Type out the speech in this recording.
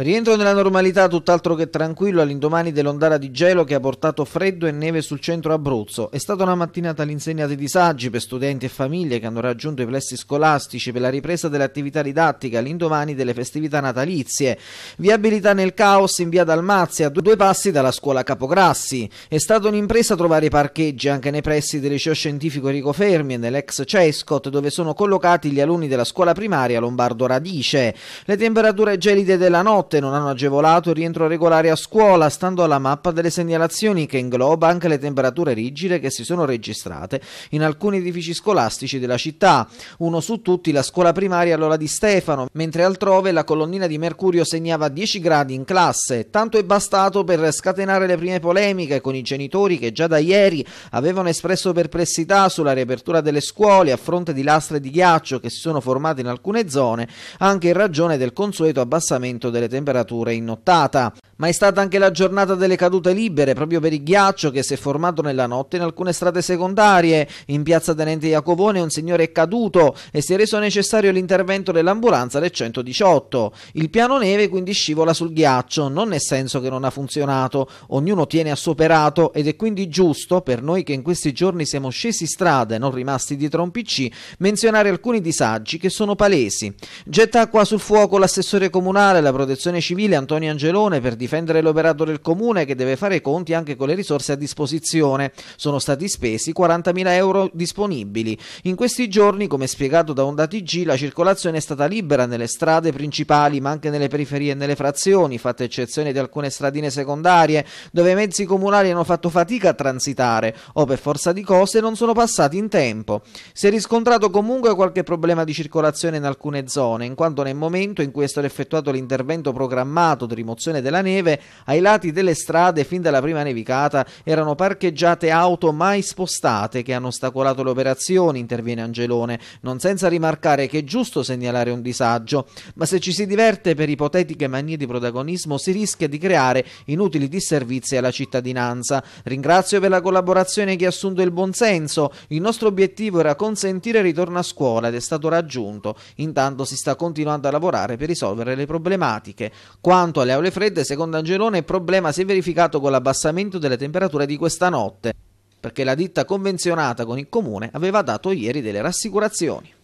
Rientro nella normalità tutt'altro che tranquillo all'indomani dell'ondata di gelo che ha portato freddo e neve sul centro Abruzzo. È stata una mattinata all'insegna dei disagi per studenti e famiglie che hanno raggiunto i plessi scolastici per la ripresa dell'attività didattica all'indomani delle festività natalizie. Viabilità nel caos in via Dalmazia, a due passi dalla scuola Capograssi. È stata un'impresa trovare i parcheggi anche nei pressi del liceo scientifico Enrico Fermi e nell'ex Cescot dove sono collocati gli alunni della scuola primaria Lombardo Radice. Le temperature gelide della notte notte non hanno agevolato il rientro regolare a scuola, stando alla mappa delle segnalazioni che ingloba anche le temperature rigide che si sono registrate in alcuni edifici scolastici della città. Uno su tutti la scuola primaria all'ora di Stefano, mentre altrove la colonnina di mercurio segnava 10 gradi in classe. Tanto è bastato per scatenare le prime polemiche con i genitori che già da ieri avevano espresso perplessità sulla riapertura delle scuole a fronte di lastre di ghiaccio che si sono formate in alcune zone, anche in ragione del consueto abbassamento delle temperature temperature in nottata ma è stata anche la giornata delle cadute libere proprio per il ghiaccio che si è formato nella notte in alcune strade secondarie. In piazza Tenente Iacovone un signore è caduto e si è reso necessario l'intervento dell'ambulanza del 118. Il piano neve quindi scivola sul ghiaccio, non nel senso che non ha funzionato, ognuno tiene a suo operato ed è quindi giusto per noi che in questi giorni siamo scesi strada e non rimasti dietro un PC menzionare alcuni disagi che sono palesi. Getta acqua sul fuoco l'assessore comunale, la protezione civile Antonio Angelone per difendere difendere l'operato del comune che deve fare i conti anche con le risorse a disposizione. Sono stati spesi 40.000 euro disponibili. In questi giorni, come spiegato da Onda TG, la circolazione è stata libera nelle strade principali, ma anche nelle periferie e nelle frazioni, fatta eccezione di alcune stradine secondarie, dove i mezzi comunali hanno fatto fatica a transitare o per forza di cose non sono passati in tempo. Si è riscontrato comunque qualche problema di circolazione in alcune zone, in quanto nel momento in cui è stato effettuato l'intervento programmato di rimozione della neve, neve ai lati delle strade fin dalla prima nevicata erano parcheggiate auto mai spostate che hanno ostacolato le operazioni, interviene Angelone, non senza rimarcare che è giusto segnalare un disagio, ma se ci si diverte per ipotetiche manie di protagonismo si rischia di creare inutili disservizi alla cittadinanza. Ringrazio per la collaborazione che ha assunto il buonsenso. Il nostro obiettivo era consentire il ritorno a scuola ed è stato raggiunto. Intanto si sta continuando a lavorare per risolvere le problematiche. Quanto alle aule fredde, secondo Mondangelone il problema si è verificato con l'abbassamento delle temperature di questa notte, perché la ditta convenzionata con il comune aveva dato ieri delle rassicurazioni.